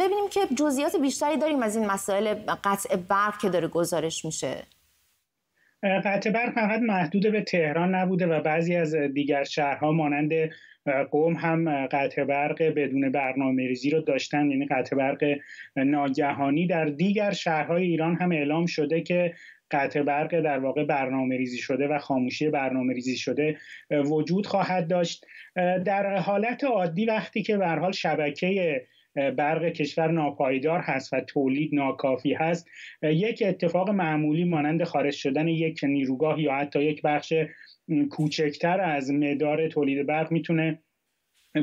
ببینیم که جزئیات بیشتری داریم از این مسائل قطع برق که داره گزارش میشه قطع برق فقط محدود به تهران نبوده و بعضی از دیگر شهرها مانند قوم هم قطع برق بدون برنامه ریزی رو داشتن یعنی قطع برق ناگهانی در دیگر شهرهای ایران هم اعلام شده که قطع برق در واقع برنامه ریزی شده و خاموشی برنامه ریزی شده وجود خواهد داشت در حالت عادی وقتی که حال شبکه برق کشور ناپایدار هست و تولید ناکافی هست یک اتفاق معمولی مانند خارج شدن یک نیروگاه یا حتی یک بخش کوچکتر از مدار تولید برق میتونه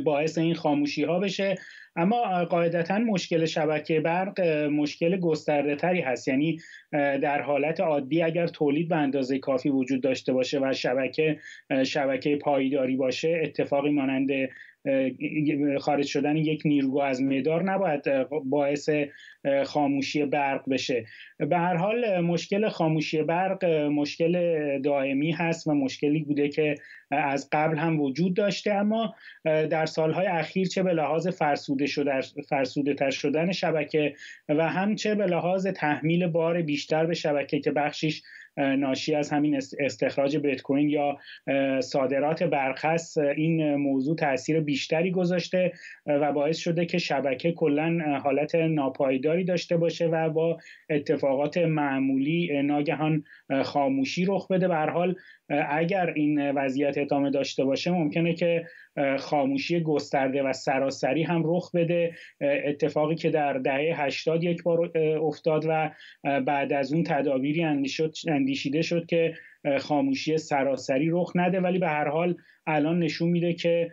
باعث این خاموشی ها بشه اما قاعدتا مشکل شبکه برق مشکل گسترده تری هست یعنی در حالت عادی اگر تولید به اندازه کافی وجود داشته باشه و شبکه شبکه پایداری باشه اتفاقی مانند خارج شدن یک نیروگاه از مدار نباید باعث خاموشی برق بشه به هر حال مشکل خاموشی برق مشکل دائمی هست و مشکلی بوده که از قبل هم وجود داشته اما در سالهای اخیر چه به لحاظ فرسوده, تر شدن شبکه و هم چه به لحاظ تحمیل بار بیشتر به شبکه که بخشیش ناشی از همین استخراج بیت کوین یا صادرات برخص این موضوع تاثیر بیشتری گذاشته و باعث شده که شبکه کلا حالت ناپایداری داشته باشه و با اتفاقات معمولی ناگهان خاموشی رخ بده به حال اگر این وضعیت ادامه داشته باشه ممکنه که خاموشی گسترده و سراسری هم رخ بده اتفاقی که در دهه 80 یک بار افتاد و بعد از اون تدابیری اندیشه اندیشیده شد که خاموشی سراسری رخ نده ولی به هر حال الان نشون میده که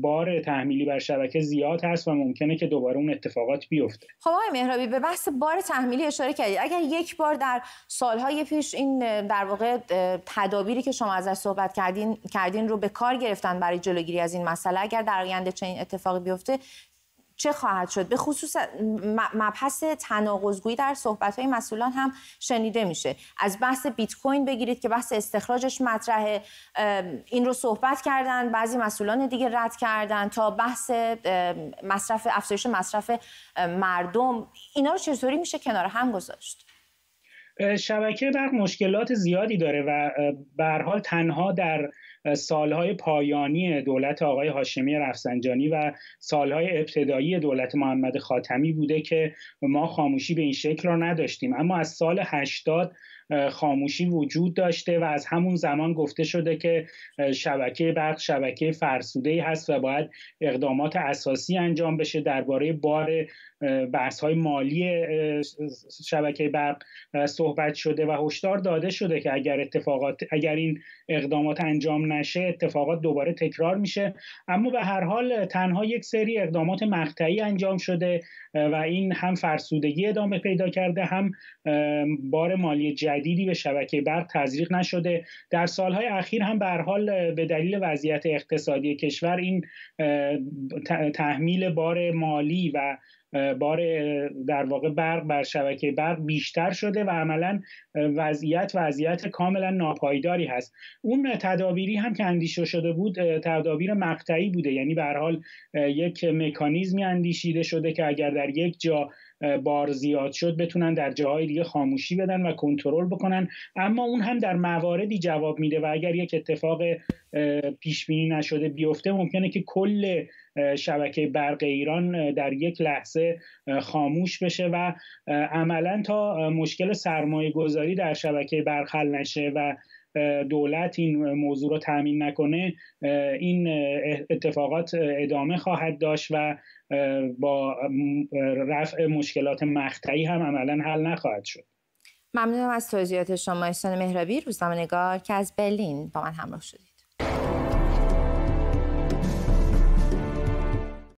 بار تحمیلی بر شبکه زیاد هست و ممکنه که دوباره اون اتفاقات بیفته خب آقای مهرابی به بحث بار تحمیلی اشاره کردید اگر یک بار در سالهای پیش این در واقع تدابیری که شما ازش صحبت کردین کردین رو به کار گرفتن برای جلوگیری از این مسئله اگر در آینده چنین اتفاقی بیفته چه خواهد شد به خصوص مبحث تناقضگویی در صحبت های مسئولان هم شنیده میشه از بحث بیت کوین بگیرید که بحث استخراجش مطرحه این رو صحبت کردن بعضی مسئولان دیگه رد کردن تا بحث مصرف افزایش مصرف مردم اینا رو چطوری میشه کنار هم گذاشت شبکه برق مشکلات زیادی داره و به حال تنها در سالهای پایانی دولت آقای هاشمی رفسنجانی و سالهای ابتدایی دولت محمد خاتمی بوده که ما خاموشی به این شکل را نداشتیم اما از سال 80 خاموشی وجود داشته و از همون زمان گفته شده که شبکه برق شبکه فرسوده ای هست و باید اقدامات اساسی انجام بشه درباره بار بحث های مالی شبکه برق صحبت شده و هشدار داده شده که اگر اتفاقات اگر این اقدامات انجام نشه اتفاقات دوباره تکرار میشه اما به هر حال تنها یک سری اقدامات مقطعی انجام شده و این هم فرسودگی ادامه پیدا کرده هم بار مالی جدیدی به شبکه برق تزریق نشده در سالهای اخیر هم به هر حال به دلیل وضعیت اقتصادی کشور این تحمیل بار مالی و بار در واقع برق بر شبکه برق بیشتر شده و عملا وضعیت وضعیت کاملا ناپایداری هست اون تدابیری هم که اندیشه شده بود تدابیر مقطعی بوده یعنی به حال یک مکانیزمی اندیشیده شده که اگر در یک جا بار زیاد شد بتونن در جاهای دیگه خاموشی بدن و کنترل بکنن اما اون هم در مواردی جواب میده و اگر یک اتفاق پیش بینی نشده بیفته ممکنه که کل شبکه برق ایران در یک لحظه خاموش بشه و عملا تا مشکل سرمایه گذاری در شبکه برق حل نشه و دولت این موضوع رو تامین نکنه این اتفاقات ادامه خواهد داشت و با رفع مشکلات مقطعی هم عملا حل نخواهد شد ممنونم از توضیحات شما احسان مهرابی روزنامه نگار که از برلین با من همراه شدید